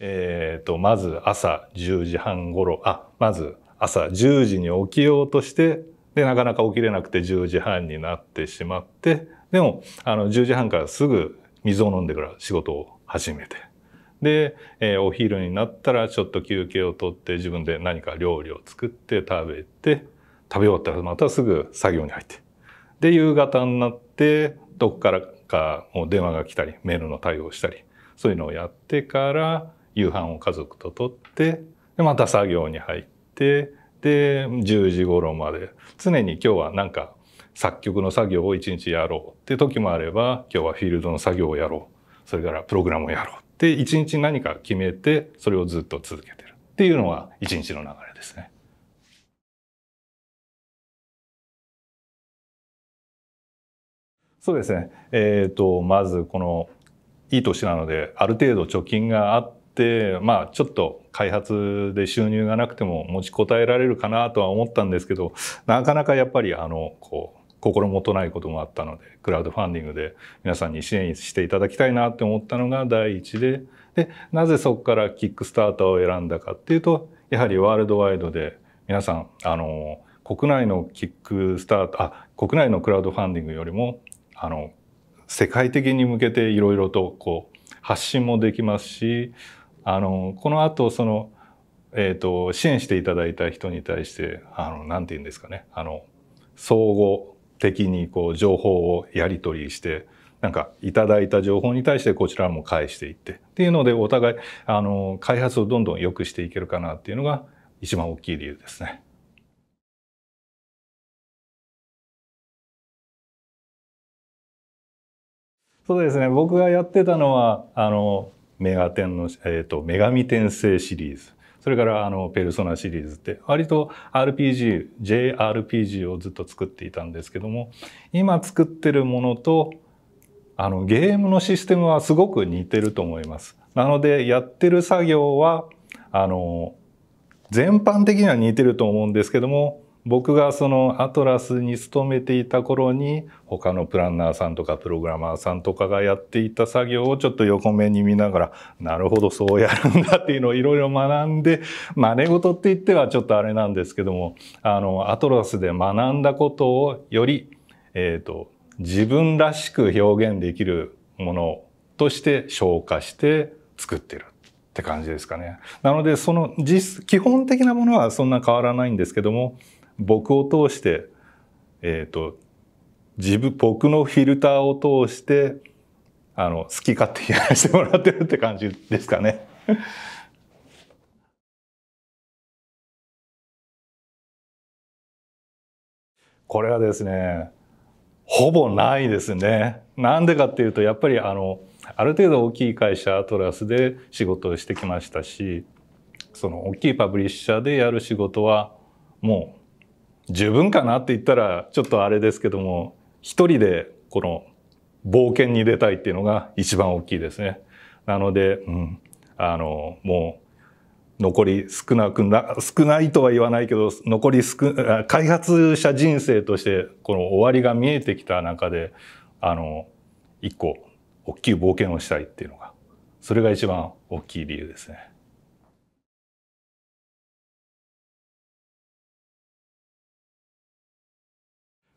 えっ、ー、と、まず朝10時半頃、あ、まず朝10時に起きようとして、で、なかなか起きれなくて10時半になってしまって、でも、あの、10時半からすぐ水を飲んでから仕事を始めて。で、えー、お昼になったらちょっと休憩をとって自分で何か料理を作って食べて、食べ終わったらまたすぐ作業に入って。で、夕方になって、どっからかもう電話が来たり、メールの対応したり、そういうのをやってから、夕飯を家族と取ってでまた作業に入ってで10時頃まで常に今日はなんか作曲の作業を一日やろうって時もあれば今日はフィールドの作業をやろうそれからプログラムをやろうって一日何か決めてそれをずっと続けてるっていうのが一日の流れですね。そうですね、えーと、まずこのいい年なのである程度貯金があっ、まあ、ちょっと開発で収入がなくても持ちこたえられるかなとは思ったんですけどなかなかやっぱりあのこう心もとないこともあったのでクラウドファンディングで皆さんに支援していただきたいなって思ったのが第一ででなぜそこからキックスターターを選んだかっていうとやはりワールドワイドで皆さんあの国内のキックスターターあ国内のクラウドファンディングよりもあの世界的に向けていろいろとこう発信もできますしあのこの後その、えーと、支援していただいた人に対してあのなんて言うんですかねあの相互的にこう情報をやり取りしてなんかいただいた情報に対してこちらも返していってっていうのでお互いあの開発をどんどん良くしていけるかなっていうのが一番大きい理由ですね。そうですね僕がやってたのはあのメガテンの、えっ、ー、と、女神転生シリーズ。それからあのペルソナシリーズって割と RPG、JRPG をずっと作っていたんですけども今作ってるものとあのゲームのシステムはすごく似てると思います。なのでやってる作業はあの全般的には似てると思うんですけども僕がそのアトラスに勤めていた頃に他のプランナーさんとかプログラマーさんとかがやっていた作業をちょっと横目に見ながらなるほどそうやるんだっていうのをいろいろ学んで真似事って言ってはちょっとあれなんですけどもあのアトラスで学んだことをより、えと、と自分らしく表現できるものとして消化して作ってるって感じですかね。なのでその実基本的なものはそんな変わらないんですけども僕を通して、えっ、ー、と、自分、僕のフィルターを通して、あの、好き勝手やらせてもらってるって感じですかね。これはですね、ほぼないですね。なんでかっていうと、やっぱりあの、ある程度大きい会社アトラスで仕事をしてきましたし、その大きいパブリッシャーでやる仕事はもう十分かなって言ったらちょっとあれですけども一人でこの冒険に出たいっていうのが一番大きいですね。なので、うん、あのもう残り少なくな少ないとは言わないけど残り少開発者人生としてこの終わりが見えてきた中であの一個大きい冒険をしたいっていうのがそれが一番大きい理由ですね。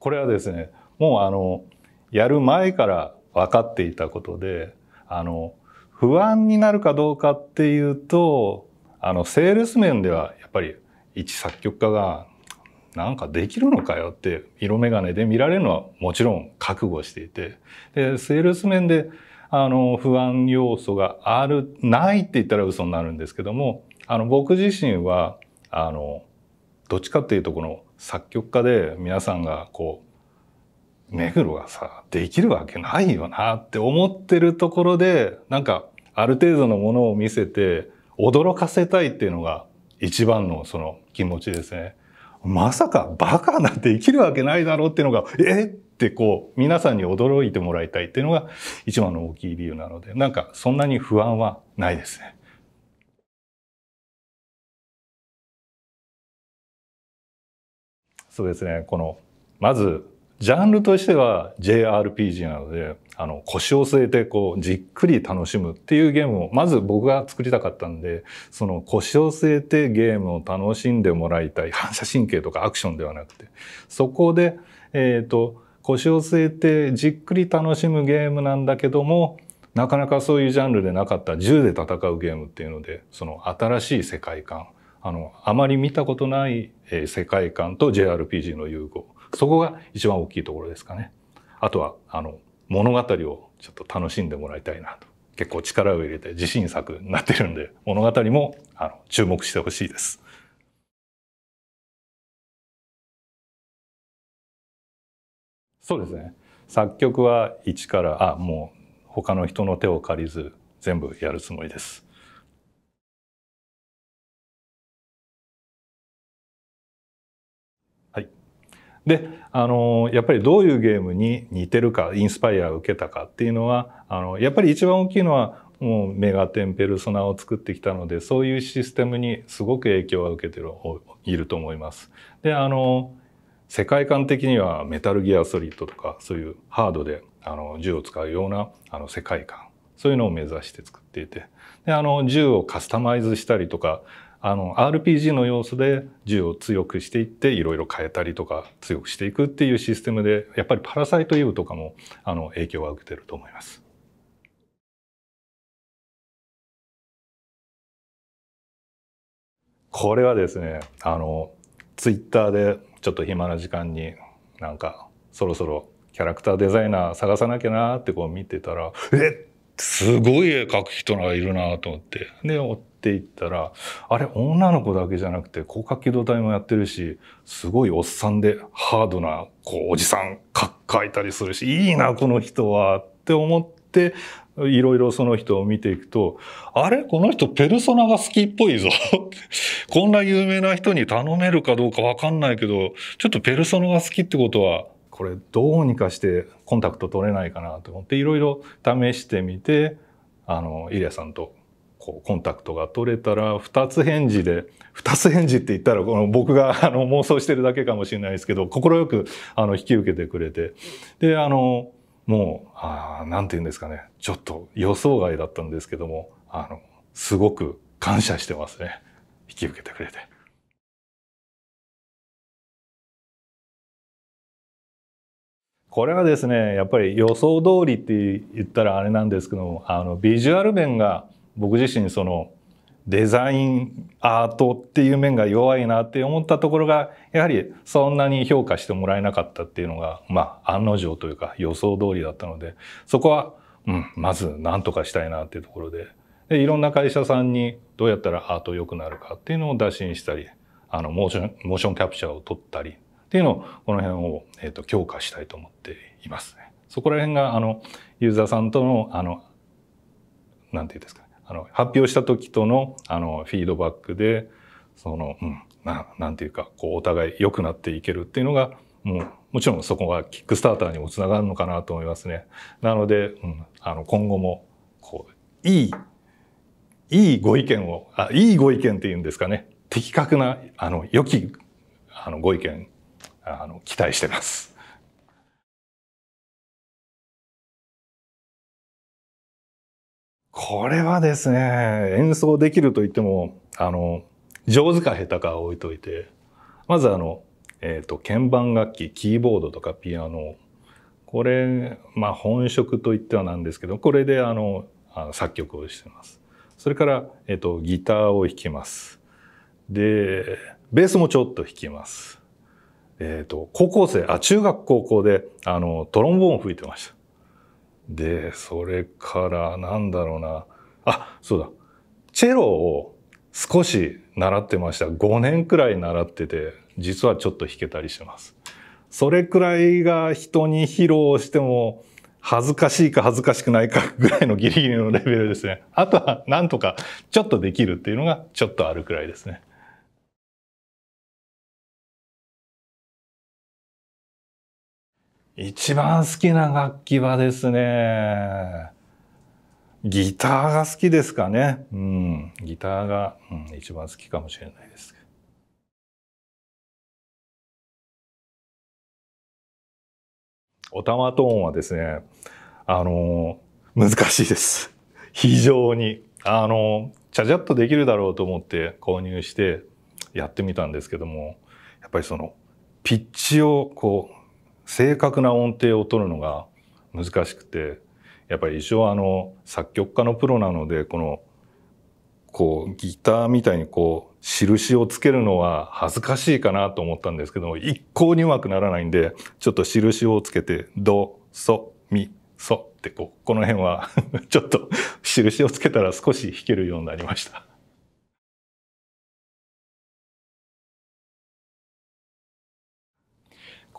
これはですねもうあのやる前から分かっていたことであの不安になるかどうかっていうとあのセールス面ではやっぱり一作曲家がなんかできるのかよって色眼鏡で見られるのはもちろん覚悟していてでセールス面であの不安要素があるないって言ったら嘘になるんですけどもあの僕自身はあのどっちかっていうとこの作曲家で皆さんがこう目黒がさできるわけないよなって思ってるところでなんかある程度のものを見せて驚かせたいっていうのが一番のその気持ちですね。まさかバカなんて生きるわけないだろうっていうのが、えってこう、皆さんに驚いてもらいたいっていうのが一番の大きい理由なので、なんかそんなに不安はないですね。そうですねこのまずジャンルとしては JRPG なのであの腰を据えてこうじっくり楽しむっていうゲームをまず僕が作りたかったんでその腰を据えてゲームを楽しんでもらいたい 反射神経とかアクションではなくてそこで、えーと腰を据えてじっくり楽しむゲームなんだけどもなかなかそういうジャンルでなかった銃で戦うゲームっていうのでその新しい世界観あのあまり見たことない、え世界観と JRPG の融合そこが一番大きいところですかね。あとはあの物語をちょっと楽しんでもらいたいなと結構力を入れて自信作になってるんで物語もあの注目してほしいです。そうですね作曲は一からあもう他の人の手を借りず全部やるつもりです。で、あの、やっぱりどういうゲームに似てるか、インスパイアを受けたかっていうのは、あの、やっぱり一番大きいのは、もうメガテンペルソナを作ってきたので、そういうシステムにすごく影響を受けてる、いると思います。で、あの、世界観的にはメタルギアソリッドとか、そういうハードで、あの、銃を使うような、あの、世界観。そういうのを目指して作っていて。で、あの、銃をカスタマイズしたりとか、あの RPG の要素で銃を強くしていっていろいろ変えたりとか強くしていくっていうシステムでやっぱり「パラサイト・イブ」とかもあの影響は受けてると思います。これはですねあのツイッターでちょっと暇な時間になんかそろそろキャラクターデザイナー探さなきゃなってこう見てたら「えっすごい絵描く人がいるなと思って。で、追っていったら、あれ、女の子だけじゃなくて、高架機動隊もやってるし、すごいおっさんでハードな、こう、おじさん描いたりするし、いいな、この人は、って思って、いろいろその人を見ていくと、あれこの人ペルソナが好きっぽいぞ。こんな有名な人に頼めるかどうかわかんないけど、ちょっとペルソナが好きってことは、これどうにかしてコンタクト取れないかなと思っていろいろ試してみてあの入谷さんとこうコンタクトが取れたら2つ返事で2つ返事って言ったらこの僕があの妄想してるだけかもしれないですけど快くあの引き受けてくれてであのもう何て言うんですかねちょっと予想外だったんですけどもあのすごく感謝してますね引き受けてくれて。これはですねやっぱり予想通りって言ったらあれなんですけどもあのビジュアル面が僕自身そのデザインアートっていう面が弱いなって思ったところがやはりそんなに評価してもらえなかったっていうのがまあ案の定というか予想通りだったのでそこは、うん、まず何とかしたいなっていうところででいろんな会社さんにどうやったらアート良くなるかっていうのを打診したりあのモーションモーションキャプチャーを撮ったりっていうのをこの辺を、えーと、強化したいと思っています、ね。そこら辺があのユーザーさんとのあのなんていうんですか、ね、あの発表した時とのあのフィードバックでその、うん、ななんていうかこうお互い良くなっていけるっていうのがもうもちろんそこはキックスターターにもつながるのかなと思いますね。なので、うん、あの今後もこういいいいご意見をあいいご意見っていうんですかね的確なあの良きあのご意見あの期待してます。これはですね演奏できるといってもあの上手か下手か置いといてまずあの、えーと、鍵盤楽器キーボードとかピアノこれまあ本職といってはなんですけどこれであの作曲をしてます。それから、えーとギターを弾きます。でベースもちょっと弾きます。えっ、ー、と、高校生、あ、中学高校で、あの、トロンボーン吹いてました。で、それから、なんだろうな。あ、そうだ。チェロを少し習ってました。5年くらい習ってて、実はちょっと弾けたりします。それくらいが人に披露しても、恥ずかしいか恥ずかしくないかぐらいのギリギリのレベルですね。あとは、なんとか、ちょっとできるっていうのが、ちょっとあるくらいですね。一番好きな楽器はですね、ギターが好きですかね。うん、ギターが、うん、一番好きかもしれないです。おたまトーンはですね、あの、難しいです。非常に。あの、ちゃちゃっとできるだろうと思って購入してやってみたんですけども、やっぱりその、ピッチをこう、正確な音程を取るのが難しくてやっぱり一応あの作曲家のプロなのでこのこうギターみたいにこう印をつけるのは恥ずかしいかなと思ったんですけど一向にうまくならないんでちょっと印をつけて「ドソミソ」ってここの辺は ちょっと 印をつけたら少し弾けるようになりました。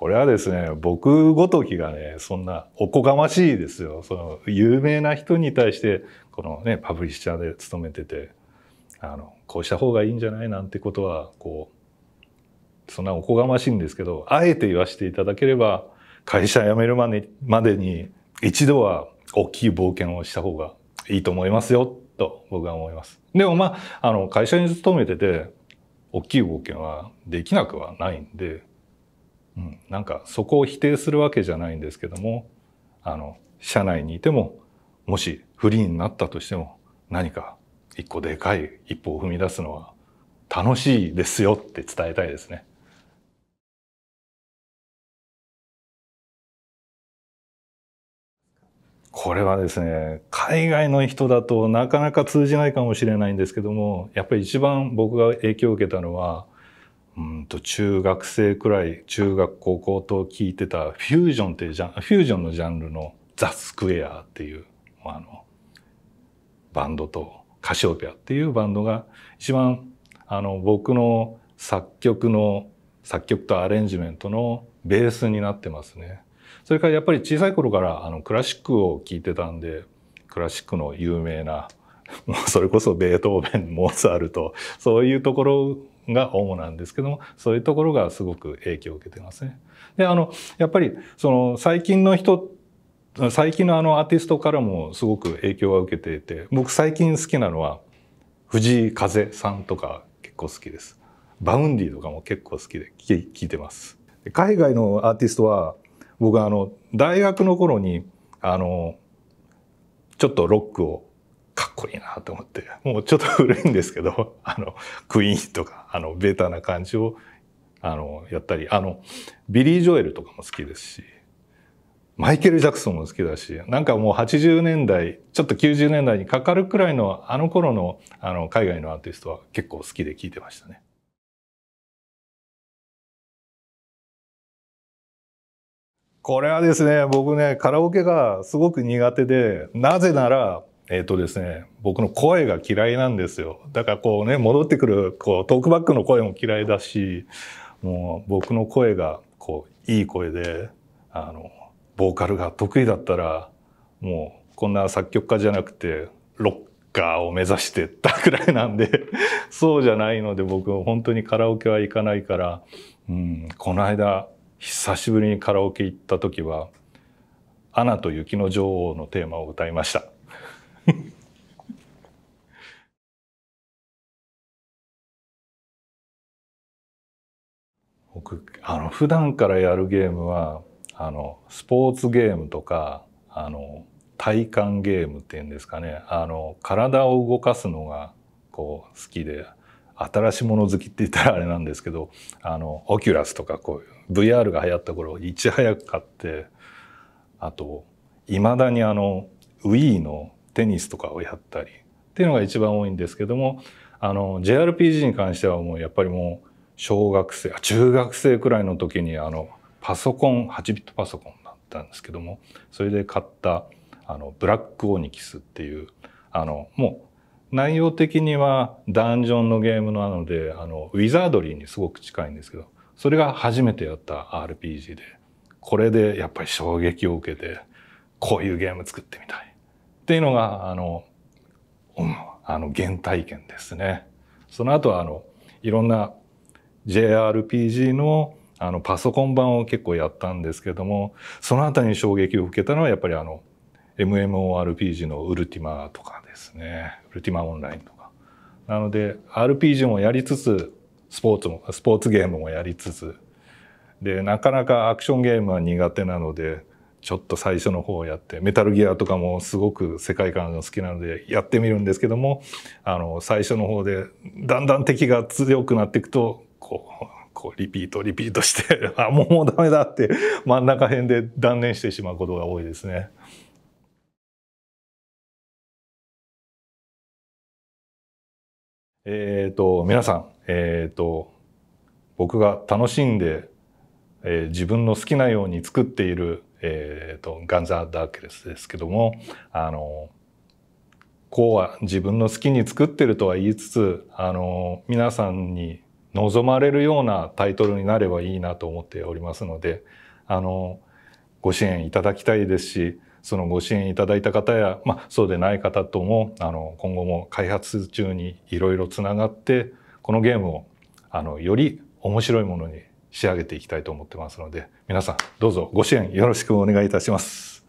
これはですね、僕ごときがね、そんなおこがましいですよ。その有名な人に対して、このね、パブリッシャーで勤めてて、あの、こうした方がいいんじゃないなんてことは、こう、そんなおこがましいんですけど、あえて言わせていただければ、会社辞めるまでまでに一度は大きい冒険をした方がいいと思いますよ、と僕は思います。でもまあ、あの、会社に勤めてて、大きい冒険はできなくはないんで、うん、なんかそこを否定するわけじゃないんですけどもあの社内にいてももしフリーになったとしても何か一個でかい一歩を踏み出すのは楽しいですよって伝えたいですね。これはですね海外の人だとなかなか通じないかもしれないんですけどもやっぱり一番僕が影響を受けたのはうんと中学生くらい中学高校と聴いてたフュージョンっていうジャンフュージョンのジャンルのザ・スクエアっていうあのバンドとカシオペアっていうバンドが一番あの僕の作曲の作曲とアレンジメントのベースになってますね。それからやっぱり小さい頃からあのクラシックを聴いてたんでクラシックの有名なもう それこそベートーベンモーツァルトそういうところが主なんですけどもそういうところがすごく影響を受けてますね。であのやっぱりその最近の人最近のあのアーティストからもすごく影響は受けていて僕最近好きなのは藤井風さんとか結構好きです。バウンディとかも結構好きで聞いてます。海外のアーティストは僕はあの大学の頃にあのちょっとロックをこいいなと思って、もうちょっと古いんですけど、あの、クイーンとか、あの、ベタな感じを、あの、やったり、あの、ビリー・ジョエルとかも好きですし、マイケル・ジャクソンも好きだし、なんかもう80年代、ちょっと90年代にかかるくらいのあの頃のあの海外のアーティストは結構好きで聴いてましたね。これはですね、僕ね、カラオケがすごく苦手で、なぜなら、えっ、ー、とですね、僕の声が嫌いなんですよ。だからこうね、戻ってくる、こう、トークバックの声も嫌いだし、もう僕の声が、こう、いい声で、あの、ボーカルが得意だったら、もう、こんな作曲家じゃなくて、ロッカーを目指してたくらいなんで、そうじゃないので僕、本当にカラオケは行かないから、うん、この間、久しぶりにカラオケ行った時は、アナと雪の女王のテーマを歌いました。僕あの普段からやるゲームはあのスポーツゲームとかあの体感ゲームっていうんですかねあの体を動かすのがこう好きで新しいもの好きって言ったらあれなんですけどあのオキュラスとかこう VR が流行った頃いち早く買ってあといまだにあの Wii のテニスとかをやったりっていうのが一番多いんですけどもあの JRPG に関してはもうやっぱりもう小学生中学生くらいの時にあのパソコン8ビットパソコンだったんですけどもそれで買ったあのブラックオニキスっていうあのもう内容的にはダンジョンのゲームなのであのウィザードリーにすごく近いんですけどそれが初めてやった RPG でこれでやっぱり衝撃を受けてこういうゲーム作ってみたいっていうのがあの、うん、あの原体験ですね。その後はあのいろんな JRPG のあのパソコン版を結構やったんですけどもその辺りに衝撃を受けたのはやっぱりあの MMORPG のウルティマとかですねウルティマオンラインとかなので RPG もやりつつスポーツもスポーツゲームもやりつつでなかなかアクションゲームは苦手なのでちょっと最初の方をやってメタルギアとかもすごく世界観が好きなのでやってみるんですけどもあの最初の方でだんだん敵が強くなっていくとこう、こうリピートリピートして あもうもうダメだって真ん中辺で断念してしまうことが多いですね。えっ、ー、と皆さん、えっ、ー、と僕が楽しんで、えー、自分の好きなように作っている、えっとガンザーダークレスですけどもあのこうは自分の好きに作ってるとは言いつつあの皆さんに望まれるようなタイトルになればいいなと思っておりますのであのご支援いただきたいですしそのご支援いただいた方や、まあ、そうでない方ともあの今後も開発中にいろいろつながってこのゲームをあのより面白いものに仕上げていきたいと思ってますので皆さんどうぞご支援よろしくお願いいたします。